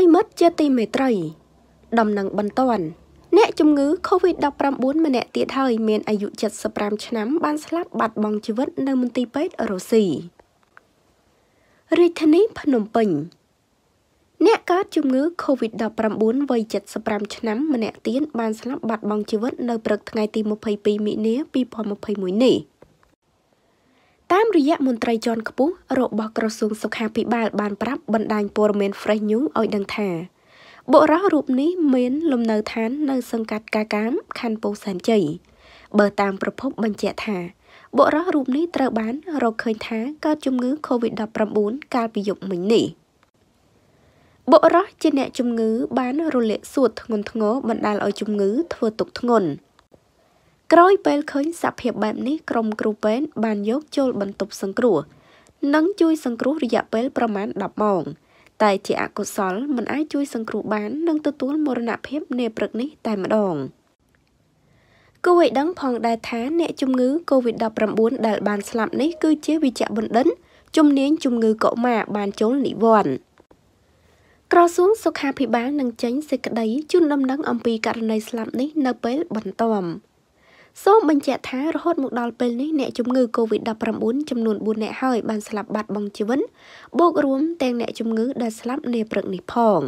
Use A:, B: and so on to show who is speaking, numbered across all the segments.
A: រិមិត្តជាទីមេត្រី ដំណឹងបន្តអ្នកជំងឺ COVID-19 ម្នាក់ទៀតហើយមានអាយុ75ឆ្នាំ បានស្លាប់បាត់បង់ជីវិតនៅមន្ទីរពេទ្យរុស្ស៊ីរាជធានីភ្នំពេញអ្នកកើតជំងឺ COVID-19 វ័យ75ឆ្នាំម្នាក់ទៀតបានស្លាប់បាត់បង់ជីវិតនៅព្រឹកថ្ងៃទី22មិនិនា2021នេះ។តាមរយៈមន្ត្រីជាន់ខ្ពស់របស់ក្រសួងសុខាភិបាល បានប្រាប់បណ្ដាញព័ត៌មាន Fresh News ឲ្យដឹងថាបុរសរូបនេះមាន លំនៅឋាន នៅសង្កាត់កាកាមខណ្ឌពោធិ៍សែនជ័យបើតាមប្រភពបញ្ជាក់ថាបុរសរូបនេះត្រូវបានរកឃើញថាកើតជំងឺ COVID-19 កាលពីយប់មិញនេះបុរសជាអ្នកជំងឺបានរលាកសួតធ្ងន់ធ្ងរបណ្ដាលឲ្យជំងឺ ធ្វើទុកធ្ងន់។ក្រោយពេលឃើញសភាពបែបនេះក្រុមគ្រូពេទ្យបានយកចូលបន្ទប់សង្គ្រោះនិងជួយសង្គ្រោះរយៈពេលប្រមាណ10ម៉ោងតែជាអកុសលមិនអាចជួយសង្គ្រោះបាននិងទទួលមរណភាពនាព្រឹកនេះតែម្ដងគួរឲ្យដឹងផងដែរថាអ្នកជំងឺ COVID-19 ដែលបានស្លាប់នេះគឺជាវិជ្ជបណ្ឌិតជំនាញជំងឺកុមារបានចូលនិវ័ន្តក្រសួងសុខាភិបាលនឹងចេញសេចក្តីជូនដំណឹងអំពីករណីស្លាប់នេះនៅពេលបន្ទាប់សូមបញ្ជាក់ថារហូតមកដល់ពេលនេះអ្នកជំងឺ COVID-19 ចំនួន4អ្នកហើយបានស្លាប់បាត់បង់ជីវិតបូករួមទាំងអ្នកជំងឺដែលស្លាប់នាព្រឹកនេះផង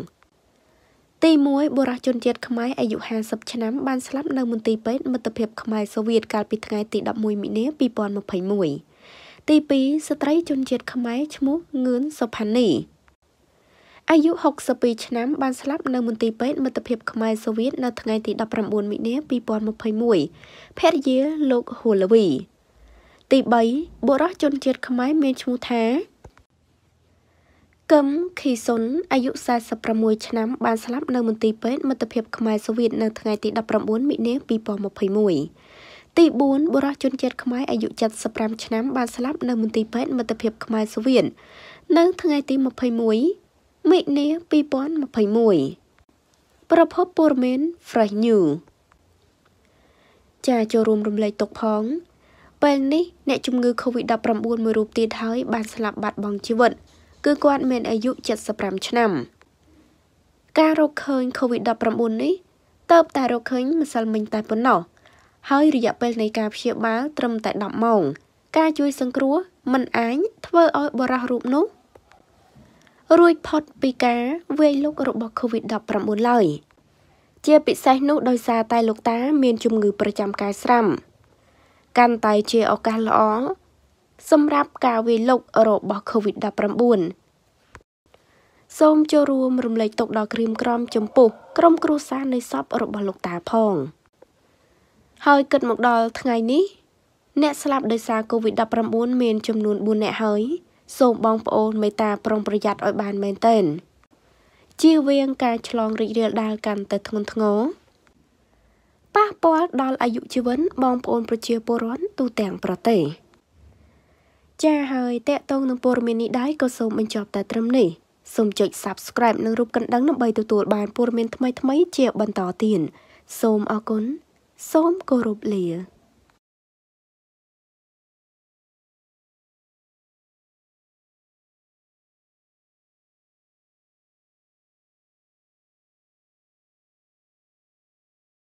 A: ទី1បុរសជនជាតិខ្មែរអាយុ50ឆ្នាំបានស្លាប់នៅមន្ទីរពេទ្យមិត្តភាពខ្មែរសូវៀតកាលពីថ្ងៃទី11មីនា2021ទី2ស្ត្រីជនជាតិខ្មែរឈ្មោះងឿនសុផានីអាយុ62ឆ្នាំបានស្លាប់នៅមន្ទីរពេទ្យមិត្តភាពខ្មែរសូវៀតនៅថ្ងៃទី19មីនា2021ភរិយាលោកហ៊ូលវីទី3បុរសជនជាតិខ្មែរមានឈ្មោះថាកឹមខីសុនអាយុ46ឆ្នាំបានស្លាប់នៅមន្ទីរពេទ្យមិត្តភាពខ្មែរសូវៀតនៅថ្ងៃទី19មីនា2021ទី4បុរសជនជាតិខ្មែរអាយុ75ឆ្នាំបានស្លាប់នៅមន្ទីរពេទ្យមិត្តភាពខ្មែរសូវៀតនៅថ្ងៃទី21មេឃនា2021ប្រភពព័ត៌មាន Fresh New ចាចូលរួមរំលែកទុកផង ពេលនេះអ្នកជំងឺ Covid-19 មួយរូបទៀតហើយបានស្លាប់បាត់បង់ជីវិតគឺគាត់មានអាយុ75ឆ្នាំការរកឃើញ Covid-19 នេះតើបតែរកឃើញម្សិលមិញតែប៉ុណ្ណោះហើយ រយៈពេលនៃការព្យាបាលត្រឹមតែ10ម៉ោងការជួយសង្គ្រោះមិនអាចធ្វើឲ្យបរិះរូបនោះរួចផុតពីការវាយលុករបស់ COVID-19 ឡើយជាពិសេសនោះ ដោយសារតែលោកតាមាន ជំងឺប្រចាំ កាយស្រាប់កាន់តែជាឱកាសល្អសម្រាប់ការវាយលុករបស់ COVID-19 សូមចូលរួមរំលែកទុកដល់គ្រីមក្រមចម្ពោះក្រុមគ្រួសារនៃសពរបស់លោកតាផងហើយគិតមកដល់ថ្ងៃនេះ អ្នកស្លាប់ដោយសារ COVID-19 មានចំនួន4នាក់ហើយសូមបងប្អូនមេត្តាប្រុងប្រយ័ត្នឲ្យបានមែនទែនជៀសវាងការឆ្លងរីករាលដាលកាន់តែធ្ងន់ធ្ងរប៉ះពាល់ដល់អាយុជីវិនបងប្អូនប្រជាពលរដ្ឋទូទាំងប្រទេសចា៎ហើយតកតងនឹងព័ត៌មាននេះដែរក៏សូមបញ្ចប់តែត្រឹមនេះសូមចុច Subscribe និងរូបកណ្ដឹងដើម្បីទទួលបានព័ត៌មានថ្មីៗជាបន្តទៀតសូមអរគុណសូមគោរពលា